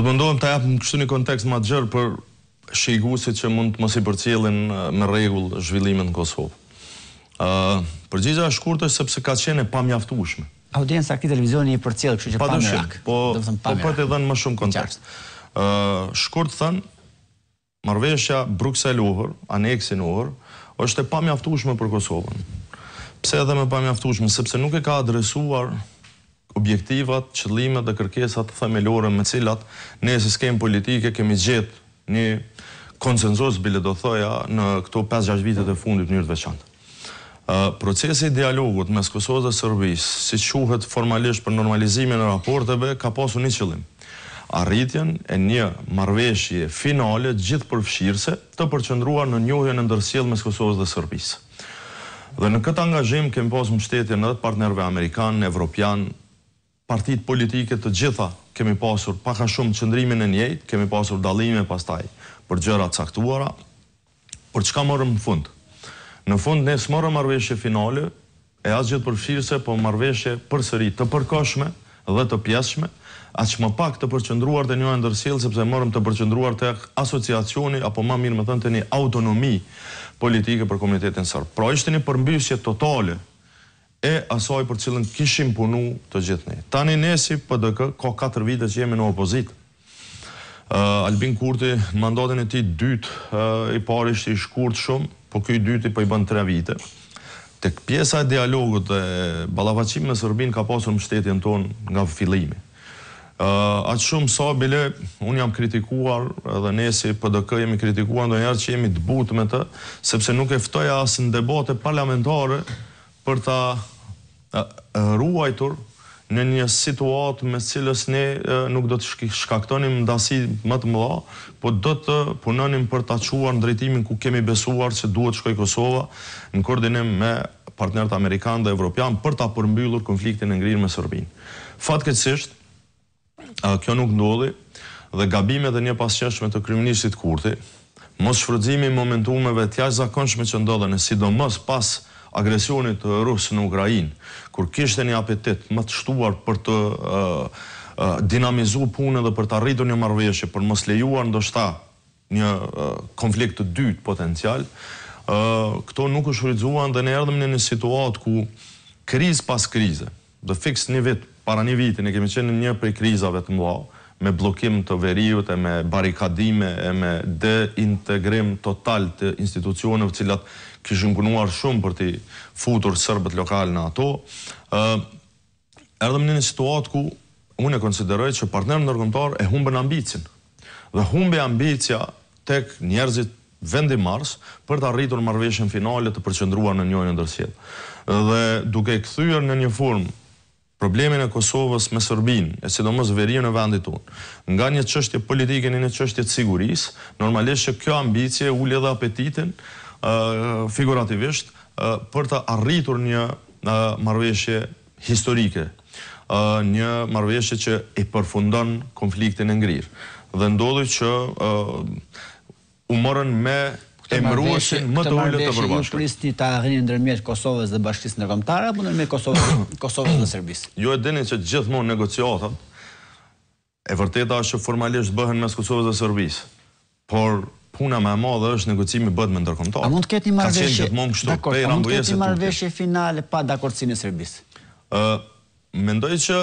Do të mundohem të japë në kështu një kontekst ma gjërë për shikusit që mund të mos i përcjelin me regull zhvillimin në Kosovë. Uh, përgjigja është kurtë është sepse ka qene pa mjaftushme. Audienca këti televizion i përcjelë kështu që pa, po, pa në rakë. Po, po për të dhenë më shumë kontekst. Uh, shkurt thënë, marveshja Bruxelles uvër, aneksin uvër, është e pa mjaftushme për Kosovën. Pse edhe me pa mjaftushme? Sepse nuk e ka adresuar objektivat, qëllimet dhe kërkesat të themelore me cilat ne si skem politike kemi gjithë një konsenzos, bile do thëja, në këto 5-6 vitet e fundit njërë të veçantë. Procesi i dialogut me Skosovë dhe Sërbis, si quhet formalisht për normalizimin e raporteve, ka posu një qëllim. Arritjen e një marveshje finale gjithë përfshirëse të përqëndruar në njohje në ndërsjel me Skosovë dhe Sërbis. Dhe në këtë angazhim kemë posë mështetje në dhe partnerve Amerikanë, Evropianë, partit politike të gjitha kemi pasur paka shumë qëndrimin e njejt, kemi pasur dalime pas taj për gjëra caktuara, për çka mërëm në fund? Në fund nësë mërëm marveshje finale, e asë gjithë përfshirëse, po marveshje për sëri të përkoshme dhe të pjeshme, atë që më pak të përqëndruar të një ndërsil, sepse mërëm të përqëndruar të asociacioni, apo ma mirë më thënë të një autonomi politike për komunitetin sërë. Pra ishte një përmbysje totale e asaj për cilën kishim punu të gjithë Tani nësi PDK, ka 4 vite që jemi në opozit. Uh, Albin Kurti, në mandatin e ti dyt, uh, i parisht i shkurt shumë, po këj dyti i po për i bën 3 vite. Të këpjesa e dialogut e balavacim me Sërbin ka pasur më shtetjen ton nga fillimi. Uh, atë shumë sa bile, unë jam kritikuar dhe nësi si PDK jemi kritikuar ndo njerë që jemi të butë me të, sepse nuk eftoja asë në debate parlamentare për ta ruajtur në një situatë me cilës ne nuk do të shkaktonim ndasi më të mëla, po do të punonim për ta quar në drejtimin ku kemi besuar që duhet shkoj Kosova në koordinim me partnerët Amerikanë dhe Evropian për ta përmbyllur konfliktin e ngrirë me Sërbin. Fatë këtësisht, kjo nuk ndodhi dhe gabimet e një pasqeshme të kryministit Kurti, mos shfrëdzimi momentumeve tjaqë zakonshme që ndodhen e sidomos pas agresionit rusë në Ukrajin, kur kishte një apetit më të shtuar për të dinamizu punë dhe për të arritur një marveshje, për mos lejuar ndoshta një konflikt të dytë potencial, këto nuk është shurizuan dhe në erdhëm një një situatë ku kriz pas krize, dhe fix një vit, para një vitin, e kemi qenë një prej krizave të mdoa, me blokim të veriut e me barikadime e me de integrim total të institucionëve cilat kishë punuar shumë për të futur sërbet lokal në ato. erdhëm një një situatë ku unë e konsideroj që partnerën nërgëmtar e humbën ambicin. Dhe humbë e tek njerëzit vendi mars për të arritur marveshën finalet të përqëndruar në njojnë ndërshjet. Dhe duke këthyër në një form problemin e Kosovës me Sërbin, e sidomos veri në vendit unë, nga një qështje politike një një qështje të siguris, normalisht që kjo ambicje u ledhe apetitin, figurativisht, për të arritur një marveshje historike, një marveshje që i përfundon konfliktin e ngrirë. Dhe ndodhë që u mërën me e mbrojtëse më të ulët të përbashkët. Këtë marveshë ju pristi të në ndërmjet Kosovës dhe bashkisë në Romtare, apo në me Kosovës dhe Serbisë? Jo e dini që gjithmonë negociatët, e vërteta është që formalisht bëhen mes Kosovës dhe Serbisë, por puna me madhe është negocimi bëhet me ndërkomtarë. A mund të ketë një marveshë finale pa dakorësini Serbisë? Mendoj që